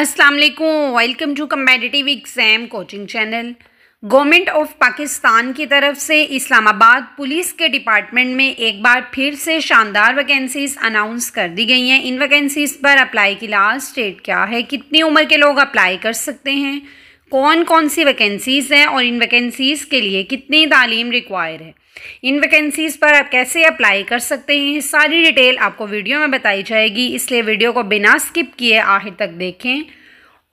अस्सलाम वालेकुम welcome to competitive exam coaching channel government of Pakistan की तरफ से इस्लामाबाद पुलिस के डिपार्टमेंट में एक बार फिर से शानदार वैकेंसीज अनाउंस कर दी गई हैं इन वैकेंसीज पर अप्लाई की लास्ट डेट क्या है कितनी उम्र के लोग अप्लाई कर सकते हैं कौन कौन सी वैकेंसीज़ हैं और इन वैकेंसीज़ के लिए कितनी तालीम रिक्वायर है इन वैकेंसीज़ पर आप कैसे अप्लाई कर सकते हैं सारी डिटेल आपको वीडियो में बताई जाएगी इसलिए वीडियो को बिना स्किप किए आखिर तक देखें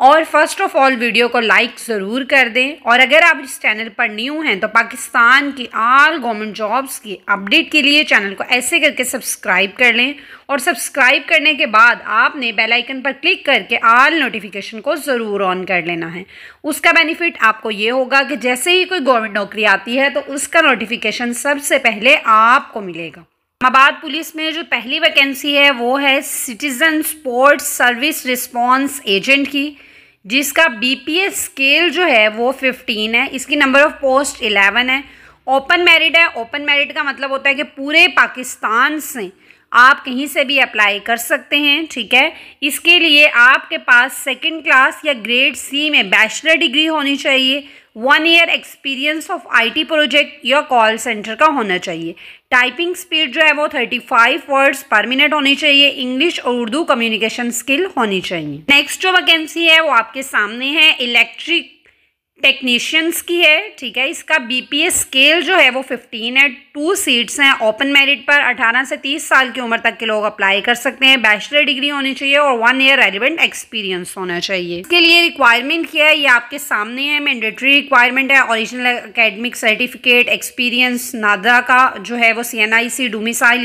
और फर्स्ट ऑफ ऑल वीडियो को लाइक ज़रूर कर दें और अगर आप इस चैनल पर न्यू हैं तो पाकिस्तान की आल गवर्नमेंट जॉब्स की अपडेट के लिए चैनल को ऐसे करके सब्सक्राइब कर लें और सब्सक्राइब करने के बाद आपने बेल आइकन पर क्लिक करके आल नोटिफिकेशन को ज़रूर ऑन कर लेना है उसका बेनिफिट आपको ये होगा कि जैसे ही कोई गवर्नमेंट नौकरी आती है तो उसका नोटिफिकेशन सबसे पहले आपको मिलेगा इस्लामाबाद पुलिस में जो पहली वैकेंसी है वो है citizen sports service response agent की जिसका बीपीएस स्केल जो है वो फिफ्टीन है इसकी नंबर ऑफ पोस्ट इलेवन है ओपन मेरिट है ओपन मेरिट का मतलब होता है कि पूरे पाकिस्तान से आप कहीं से भी अप्लाई कर सकते हैं ठीक है इसके लिए आपके पास सेकंड क्लास या ग्रेड सी में बैचलर डिग्री होनी चाहिए one year experience of IT project या कॉल सेंटर का होना चाहिए टाइपिंग स्पीड जो है वो thirty five words per minute होनी चाहिए इंग्लिश और उर्दू कम्युनिकेशन स्किल होनी चाहिए नेक्स्ट जो वैकेंसी है वो आपके सामने है इलेक्ट्रिक टेक्नीशियंस की है ठीक है इसका बी स्केल जो है वो 15 है टू सीट्स हैं ओपन मेरिट पर 18 से 30 साल की उम्र तक के लोग अप्लाई कर सकते हैं बैचलर डिग्री होनी चाहिए और वन ईयर रेलिवेंट एक्सपीरियंस होना चाहिए इसके लिए रिक्वायरमेंट क्या है ये आपके सामने है मैंडेटरी रिक्वायरमेंट है original academic certificate experience NADRA का जो है वो सी एन आई सी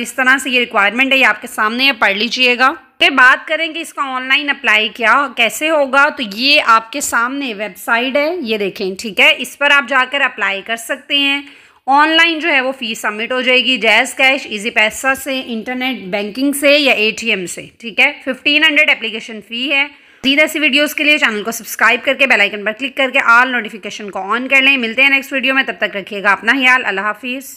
इस तरह से ये रिक्वायरमेंट है ये आपके सामने है पढ़ लीजिएगा के बात करें कि इसका ऑनलाइन अप्लाई क्या कैसे होगा तो ये आपके सामने वेबसाइट है ये देखें ठीक है इस पर आप जाकर अप्लाई कर सकते हैं ऑनलाइन जो है वो फ़ीस सबमिट हो जाएगी जैज़ कैश इजी पैसा से इंटरनेट बैंकिंग से या एटीएम से ठीक है फिफ्टीन हंड्रेड एप्लीकेशन फ़ी है मजीद ऐसी वीडियोस के लिए चैनल को सब्सक्राइब करके बेल आइकन पर क्लिक करके आल नोटिफिकेशन को ऑन कर लें मिलते हैं नेक्स्ट वीडियो में तब तक रखिएगा अपना ख्याल अल्लाह हाफिज़